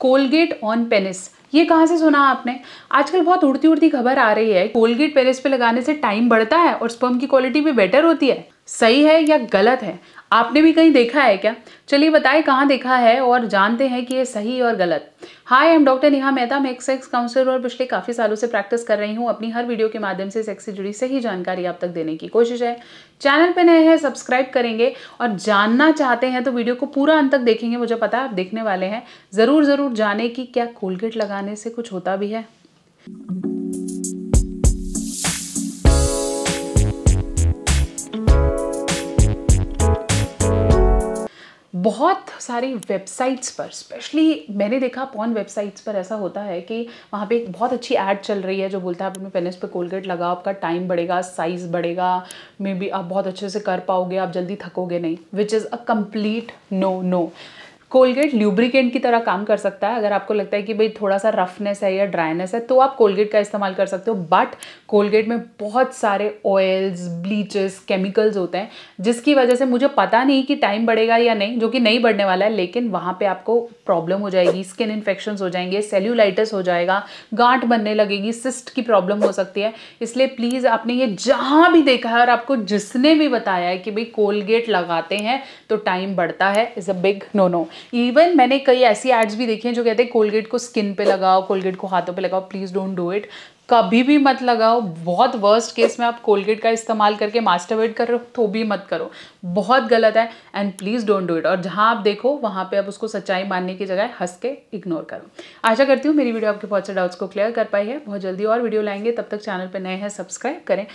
Colgate on penis ये कहाँ से सुना आपने आजकल बहुत उड़ती उड़ती खबर आ रही है कोलगेट पेनिस पे लगाने से टाइम बढ़ता है और स्पर्म की क्वालिटी भी बेटर होती है सही है या गलत है आपने भी कहीं देखा है क्या चलिए बताएं कहाँ देखा है और जानते हैं कि ये सही और गलत hi I am doctor Neha Mehta मैं एक सेक्स काउंसलर और पिछले काफ़ी सालों से प्रैक्टिस कर रही हूँ अपनी हर वीडियो के माध्यम से सेक्स से जुड़ी सही जानकारी आप तक देने की कोशिश है चैनल पर नए हैं सब्सक्राइब करेंगे और जानना चाहते हैं तो वीडियो को पूरा अंत तक देखेंगे मुझे पता है आप देखने वाले हैं ज़रूर ज़रूर जाने कि क्या कोलगेट लगाने से कुछ होता भी है बहुत सारी वेबसाइट्स पर स्पेशली मैंने देखा पॉन वेबसाइट्स पर ऐसा होता है कि वहाँ पे एक बहुत अच्छी ऐड चल रही है जो बोलता है आप अपने पेनिस पे कोलगेट लगाओ आपका टाइम बढ़ेगा साइज़ बढ़ेगा मे बी आप बहुत अच्छे से कर पाओगे आप जल्दी थकोगे नहीं which is a complete no no Colgate lubricant की तरह काम कर सकता है अगर आपको लगता है कि भाई थोड़ा सा रफनेस है या ड्राइनेस है तो आप कोलगेट का इस्तेमाल कर सकते हो बट कोलगेट में बहुत सारे ऑयल्स ब्लीचेस केमिकल्स होते हैं जिसकी वजह से मुझे पता नहीं कि टाइम बढ़ेगा या नहीं जो कि नहीं बढ़ने वाला है लेकिन वहाँ पर आपको प्रॉब्लम हो जाएगी स्किन इन्फेक्शन हो जाएंगे सेल्यूलाइटिस हो जाएगा गांठ बनने लगेगी सिस्ट की प्रॉब्लम हो सकती है इसलिए प्लीज़ आपने ये जहाँ भी देखा है और आपको जिसने भी बताया है कि भाई कोलगेट लगाते हैं तो टाइम बढ़ता है is a big no no even मैंने कई ऐसी एड्स भी देखी हैं जो कहते हैं कोलगेट को स्किन पे लगाओ कोलगेट को हाथों पे लगाओ प्लीज़ डोंट डू इट कभी भी मत लगाओ बहुत वर्स्ट केस में आप कोलगेट का इस्तेमाल करके मास्टरवेट कर रहे हो तो भी मत करो बहुत गलत है and please don't do it और जहां आप देखो वहां पे आप उसको सच्चाई मानने की जगह हंस के इग्नोर करो आशा करती हूँ मेरी वीडियो आपके बहुत से डाउट्स को क्लियर कर पाई है बहुत जल्दी और वीडियो लाएंगे तब तक चैनल पर नए हैं सब्सक्राइब करें